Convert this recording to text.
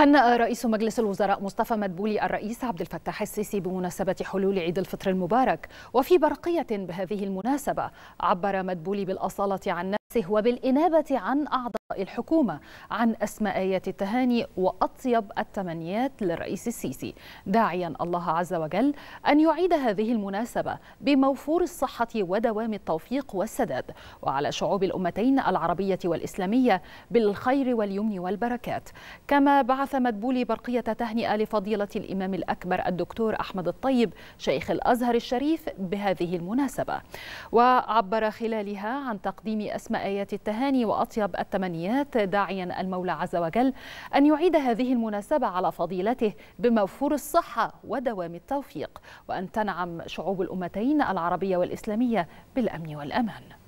هنأ رئيس مجلس الوزراء مصطفى مدبولي الرئيس عبد الفتاح السيسي بمناسبة حلول عيد الفطر المبارك وفي برقية بهذه المناسبة عبر مدبولي بالأصالة عن بنفسه وبالإنابة عن أعضاء الحكومة عن أسماءيات التهاني وأطيب التمنيات للرئيس السيسي داعيا الله عز وجل أن يعيد هذه المناسبة بموفور الصحة ودوام التوفيق والسداد وعلى شعوب الأمتين العربية والإسلامية بالخير واليمن والبركات كما بعث مدبولي برقية تهنئة لفضيلة الإمام الأكبر الدكتور أحمد الطيب شيخ الأزهر الشريف بهذه المناسبة وعبر خلالها عن تقديم أسماء آيات التهاني وأطيب التمنيات داعيا المولى عز وجل أن يعيد هذه المناسبة على فضيلته بموفور الصحة ودوام التوفيق وأن تنعم شعوب الأمتين العربية والإسلامية بالأمن والأمان